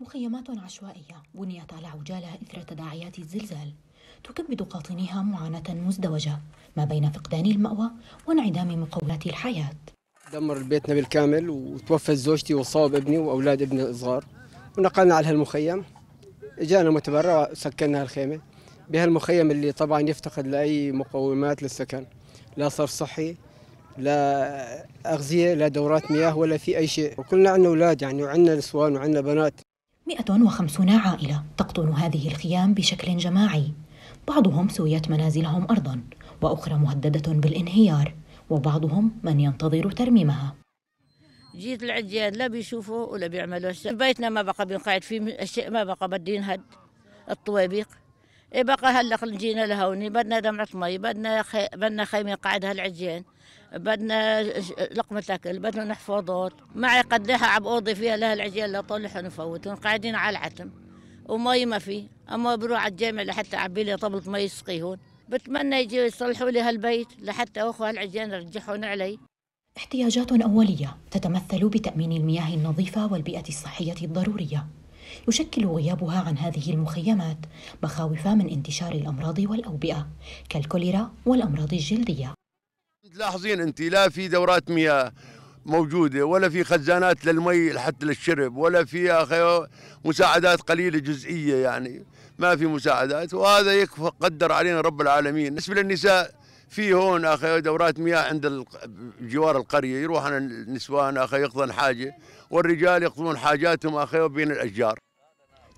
مخيمات عشوائية بنيت على عجالها إثر تداعيات الزلزال تكبد قاطنيها معاناة مزدوجة ما بين فقدان المأوى وانعدام مقومات الحياة دمر بيتنا بالكامل وتوفت زوجتي وصاب ابني وأولاد ابني الصغار ونقلنا على هالمخيم اجانا متبرع وسكننا هالخيمة بهالمخيم اللي طبعا يفتقد لأي مقومات للسكن لا صرف صحي لا أغذية لا دورات مياه ولا في أي شيء وكلنا عندنا أولاد يعني وعندنا نسوان وعندنا بنات 150 عائلة تقطن هذه الخيام بشكل جماعي بعضهم سويت منازلهم أرضا وأخرى مهددة بالانهيار وبعضهم من ينتظر ترميمها جيت العجيان لا بيشوفوا ولا بيعملوا شيء بيتنا ما بقى بنقعد فيه الشيء ما بقى بدين ينهد الطوابيق إيه بقى هلق جينا لهوني بدنا دمعة مي بدنا خي... بدنا خيمة قاعدها العجان بدنا لقمة أكل بدنا نحفظات معي قديها أوضي فيها لها العجال لا طلحن قاعدين على العتم ومي ما في أما بروح على الجامع لحتى أعبي لي طبلة مي يسقيهن بتمنى يجي يصلحوا لي هالبيت لحتى أخو هالعجال يرجحون علي احتياجات أولية تتمثل بتأمين المياه النظيفة والبيئة الصحية الضرورية يشكل غيابها عن هذه المخيمات مخاوف من انتشار الأمراض والأوبئة كالكوليرا والأمراض الجلدية تلاحظين انت لا في دورات مياه موجوده ولا في خزانات للمي حتى للشرب ولا في أخي مساعدات قليله جزئيه يعني ما في مساعدات وهذا يكفى قدر علينا رب العالمين بالنسبه للنساء في هون اخي دورات مياه عند جوار القريه يروح النسوان اخي يقضون حاجه والرجال يقضون حاجاتهم اخي بين الاشجار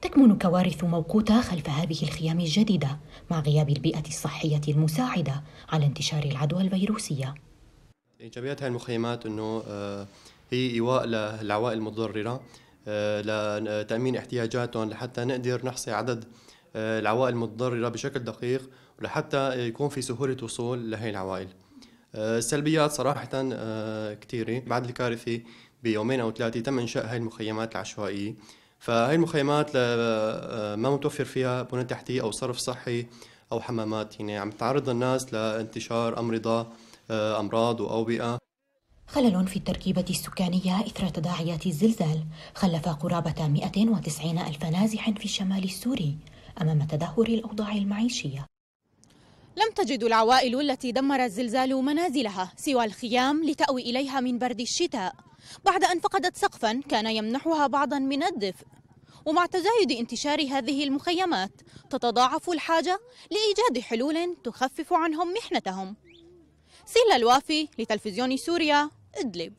تكمن كوارث موقوتة خلف هذه الخيام الجديدة مع غياب البيئة الصحية المساعدة على انتشار العدوى الفيروسية إيجابيات هذه المخيمات أنه آه، هي إيواء للعوائل المتضررة آه، لتأمين آه، احتياجاتهم لحتى نقدر نحصي عدد العوائل المتضررة بشكل دقيق ولحتى يكون في سهولة وصول لهي العوائل السلبيات صراحة كثيرة بعد الكارثة بيومين أو ثلاثة تم إنشاء هاي المخيمات العشوائية فهي المخيمات آه، ما متوفر فيها بنى تحتية أو صرف صحي أو حمامات يعني عم تعرض الناس لانتشار أمرضة آه، أمراض وأوبئة خلل في التركيبة السكانية إثر تداعيات الزلزال خلف قرابة 190 ألف نازح في الشمال السوري أمام تدهور الأوضاع المعيشية لم تجد العوائل التي دمر الزلزال منازلها سوى الخيام لتأوي إليها من برد الشتاء بعد أن فقدت سقفا كان يمنحها بعضا من الدفء ومع تزايد انتشار هذه المخيمات تتضاعف الحاجة لإيجاد حلول تخفف عنهم محنتهم سيلا الوافي لتلفزيون سوريا إدلب